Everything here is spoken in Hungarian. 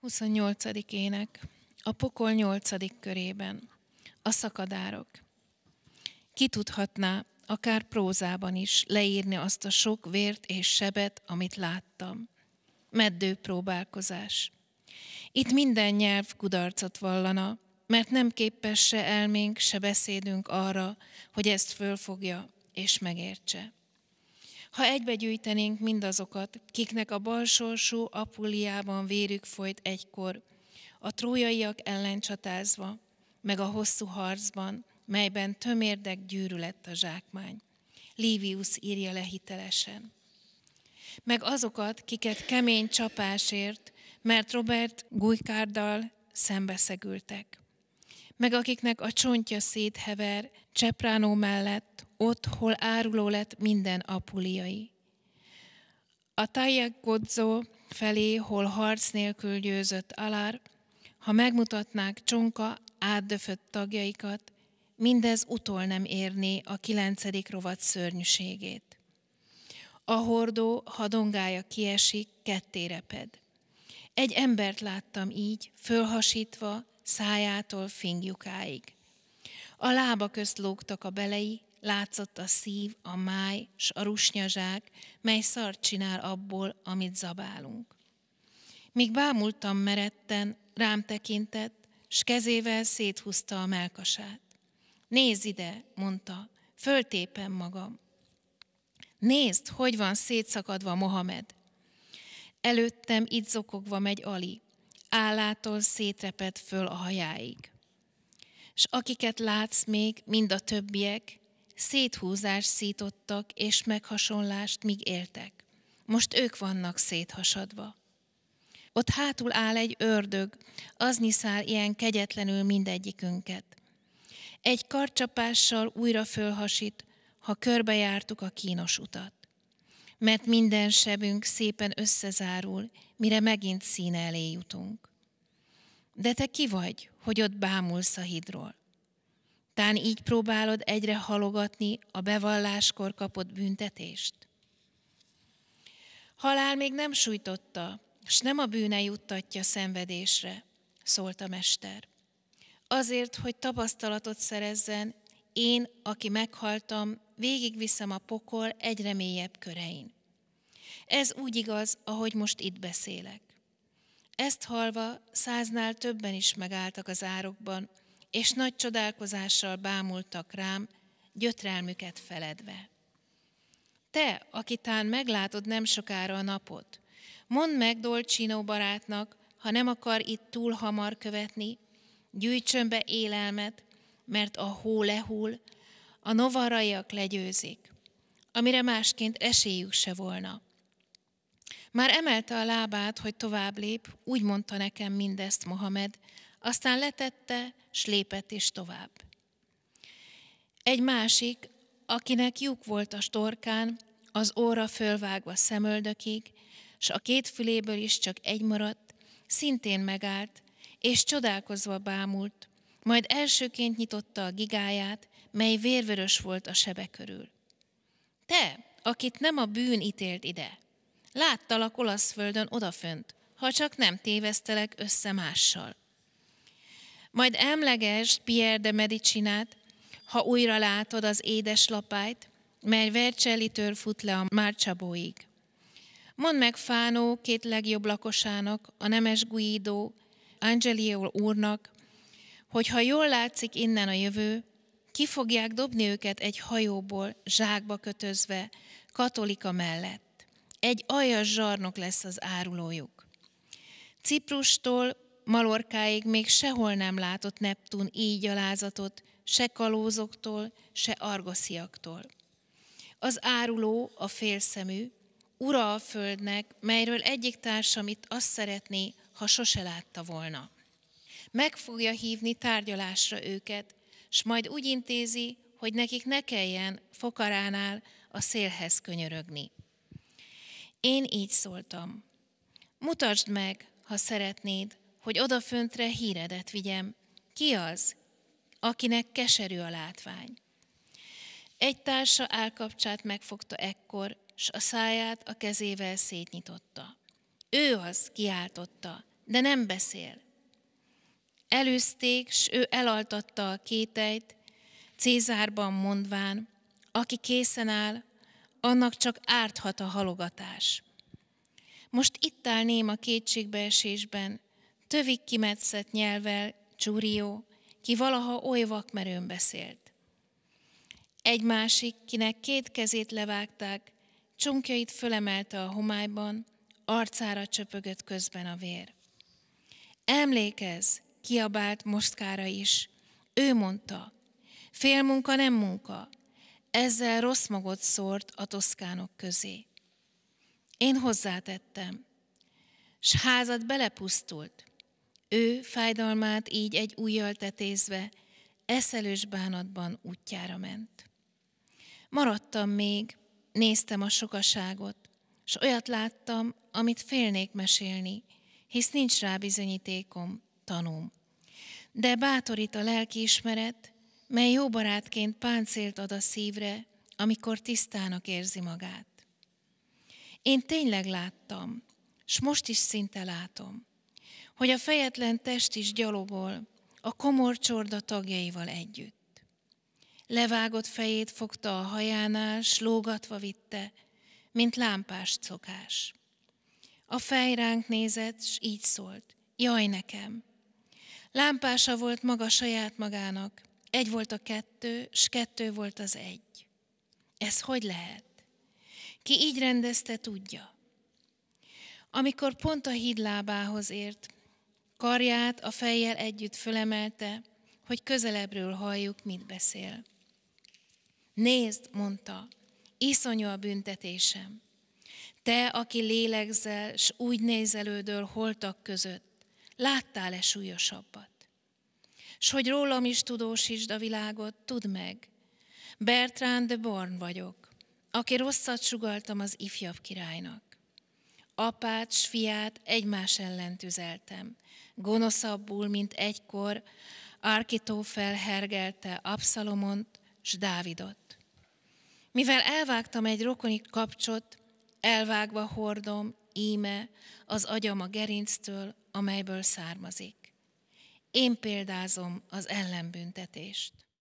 28. ének. A pokol 8. körében. A szakadárok. Ki tudhatná, akár prózában is, leírni azt a sok vért és sebet, amit láttam. Meddő próbálkozás. Itt minden nyelv kudarcot vallana, mert nem képes se elménk, se beszédünk arra, hogy ezt fölfogja és megértse. Ha egybegyűjtenénk mindazokat, kiknek a balsorsú Apuliában vérük folyt egykor, a trójaiak ellen csatázva, meg a hosszú harcban, melyben tömérdek gyűrű lett a zsákmány. Livius írja le hitelesen. Meg azokat, kiket kemény csapásért, mert Robert Gujkárdal szembeszegültek meg akiknek a csontja széthever Csepránó mellett, ott, hol áruló lett minden apuliai. A tájeggodzó felé, hol harc nélkül győzött Alár, ha megmutatnák csonka átdöfött tagjaikat, mindez utol nem érné a kilencedik rovat szörnyűségét. A hordó, ha dongája kiesik, kettéreped. Egy embert láttam így, fölhasítva, szájától fingjukáig. A lába közt lógtak a belei, látszott a szív, a máj, s a rusnyazsák, mely szart csinál abból, amit zabálunk. Míg bámultam meretten, rám tekintett, s kezével széthúzta a melkasát. Nézd ide, mondta, föltépen magam. Nézd, hogy van szétszakadva Mohamed. Előttem itt zokogva megy Ali állától szétreped föl a hajáig. És akiket látsz még, mind a többiek, széthúzást szítottak és meghasonlást, míg éltek. Most ők vannak széthasadva. Ott hátul áll egy ördög, az niszál ilyen kegyetlenül mindegyikünket. Egy karcsapással újra fölhasít, ha körbejártuk a kínos utat mert minden sebünk szépen összezárul, mire megint színe elé jutunk. De te ki vagy, hogy ott bámulsz a hidról? Tán így próbálod egyre halogatni a bevalláskor kapott büntetést? Halál még nem sújtotta, s nem a bűne juttatja szenvedésre, szólt a mester. Azért, hogy tapasztalatot szerezzen, én, aki meghaltam, végigviszem a pokol egyre mélyebb körein. Ez úgy igaz, ahogy most itt beszélek. Ezt halva száznál többen is megálltak az árokban, és nagy csodálkozással bámultak rám, gyötrelmüket feledve. Te, tán meglátod nem sokára a napot, mondd meg Dolcino barátnak, ha nem akar itt túl hamar követni, gyűjtsön be élelmet, mert a hó lehull, a novaraiak legyőzik, amire másként esélyük se volna. Már emelte a lábát, hogy tovább lép, úgy mondta nekem mindezt Mohamed, aztán letette, s lépett is tovább. Egy másik, akinek lyuk volt a storkán, az óra fölvágva szemöldökig, s a két füléből is csak egy maradt, szintén megállt, és csodálkozva bámult, majd elsőként nyitotta a gigáját, mely vérvörös volt a sebe körül. Te, akit nem a bűn ítélt ide, láttalak olasz földön odafönt, ha csak nem tévesztelek össze mással. Majd emlegesd Pierre de Medicinát, ha újra látod az édes lapájt, mely Vercellitől fut le a Márcsabóig. Mondd meg Fánó két legjobb lakosának, a nemes Guido, Angelio úrnak, Hogyha jól látszik innen a jövő, ki fogják dobni őket egy hajóból, zsákba kötözve, katolika mellett. Egy aljas zsarnok lesz az árulójuk. Ciprustól Malorkáig még sehol nem látott Neptun így gyalázatot, se kalózoktól, se argosziaktól. Az áruló, a félszemű, ura a földnek, melyről egyik társam itt azt szeretné, ha sose látta volna. Meg fogja hívni tárgyalásra őket, s majd úgy intézi, hogy nekik ne kelljen fokaránál a szélhez könyörögni. Én így szóltam. Mutasd meg, ha szeretnéd, hogy odaföntre híredet vigyem. Ki az, akinek keserű a látvány? Egy társa állkapcsát megfogta ekkor, s a száját a kezével szétnyitotta. Ő az kiáltotta, de nem beszél. Előzték, s ő elaltatta a kételyt, Cézárban mondván, aki készen áll, annak csak árthat a halogatás. Most itt áll a kétségbeesésben, tövig kimetszett nyelvel Csúrió, ki valaha oly vakmerőn beszélt. Egy másik, kinek két kezét levágták, csonkjait fölemelte a homályban, arcára csöpögött közben a vér. Emlékezz, kiabált mostkára is. Ő mondta, fél munka nem munka, ezzel rossz magot szórt a toszkánok közé. Én hozzátettem, s házad belepusztult. Ő fájdalmát így egy újjal tetézve, eszelős bánatban útjára ment. Maradtam még, néztem a sokaságot, s olyat láttam, amit félnék mesélni, hisz nincs rá bizonyítékom, tanúm de bátorít a lelkiismeret, mely jó barátként páncélt ad a szívre, amikor tisztának érzi magát. Én tényleg láttam, s most is szinte látom, hogy a fejetlen test is gyalogol a komor csorda tagjaival együtt. Levágott fejét fogta a hajánál, s lógatva vitte, mint lámpás szokás. A fej ránk nézett, s így szólt, jaj nekem, Lámpása volt maga saját magának, egy volt a kettő, s kettő volt az egy. Ez hogy lehet? Ki így rendezte, tudja. Amikor pont a híd lábához ért, karját a fejjel együtt fölemelte, hogy közelebbről halljuk, mit beszél. Nézd, mondta, iszonyú a büntetésem. Te, aki lélegzel, s úgy nézelődöl holtak között, Láttál-e súlyosabbat? S hogy rólam is tudósítsd a világot, tudd meg. Bertrand de Born vagyok, aki rosszat sugaltam az ifjabb királynak. Apát s fiát egymás ellen tüzeltem, gonoszabbul, mint egykor, Arkitó felhergelte Abszalomont s Dávidot. Mivel elvágtam egy rokoni kapcsot, elvágva hordom, íme az agyam a gerinctől, amelyből származik. Én példázom az ellenbüntetést.